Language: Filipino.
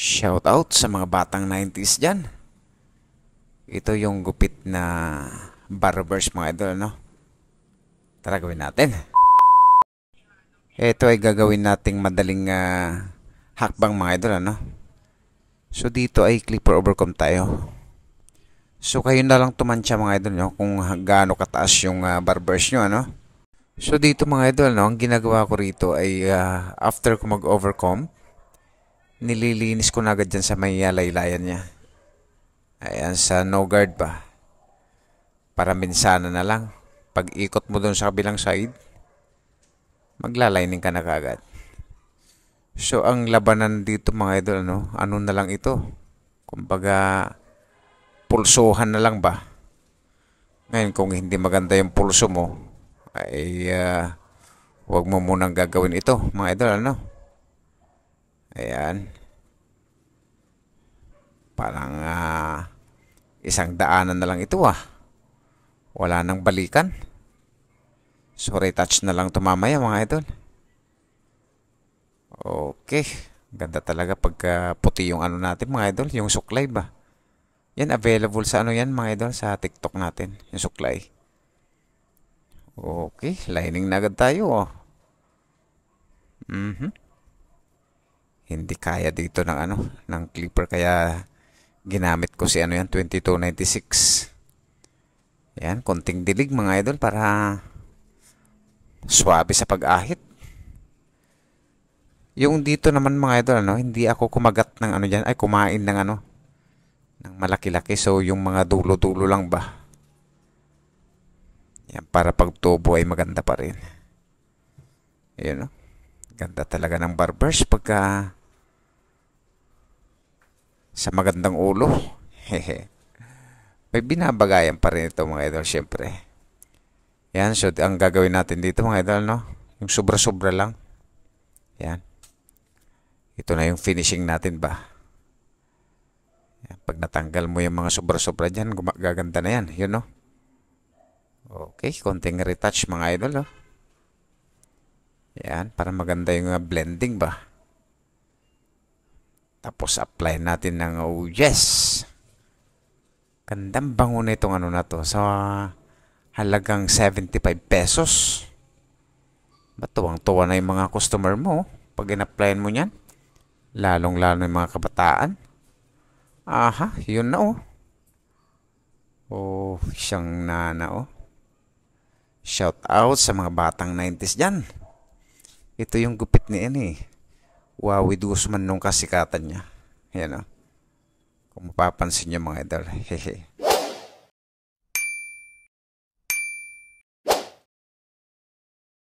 Shout out sa mga batang 90s dyan. Ito yung gupit na barbers mga idol, no? Tara gawin natin. Ito ay gagawin nating madaling uh, hakbang mga idol, ano? So dito ay clipper overcome tayo. So kayo na lang tumansya mga idol, no? Kung gaano kataas yung uh, barbers nyo, ano? So dito mga idol, no? Ang ginagawa ko rito ay uh, after ko mag-overcome, nililinis ko na agad dyan sa may ah, laylayan niya. Ayan, sa no guard pa. Para minsana na lang. Pag ikot mo doon sa kabilang side, maglalining ka na kagad. So, ang labanan dito mga idol, ano, ano na lang ito? Kumbaga, pulsohan na lang ba? Ngayon, kung hindi maganda yung pulso mo, ay uh, huwag mo munang gagawin ito, mga idol, ano? Ayan. Parang uh, isang daanan na lang ito ah. Wala nang balikan. So retouch na lang tumamaya mga idol. Okay. Ganda talaga pagka uh, puti yung ano natin mga idol. Yung suklay ba? Yan available sa ano yan mga idol sa TikTok natin. Yung suklay. Okay. Lining na agad tayo oh. Mm-hmm hindi kaya dito ng ano ng clipper kaya ginamit ko si ano yan 2296 yan konting dilig mga idol para swabe sa pag-ahit yung dito naman mga idol ano hindi ako kumagat ng ano diyan ay kumain ng ano ng malaki-laki so yung mga dulo-dulo lang ba yan para pagtubo ay maganda pa rin ayun no ganda talaga ng barbers pagka sa magandang ulo. Hehe. May binabagayan pa rin ito mga idol syempre. Yan, so ang gagawin natin dito mga idol no, yung sobra-sobra lang. Yan. Ito na yung finishing natin ba. Yan. Pag natanggal mo yung mga sobra-sobra dyan, gumagaganda na yan. Yun no. Okay, konting retouch mga idol no. Yan, para maganda yung ah, blending ba. Tapos apply natin ng oh yes. Gandang bango na itong ano na to sa halagang 75 pesos. Matuwang-tuwa na yung mga customer mo oh, pag in-applyan mo niyan. Lalong-lalo yung mga kabataan. Aha, yun na oh. Oh, siyang nana oh. Shout out sa mga batang 90s dyan. Ito yung gupit ni Annie. Wawid Guzman nung kasikatan niya. Yan o. Oh. Kung mapapansin niyo mga idol. Hehe.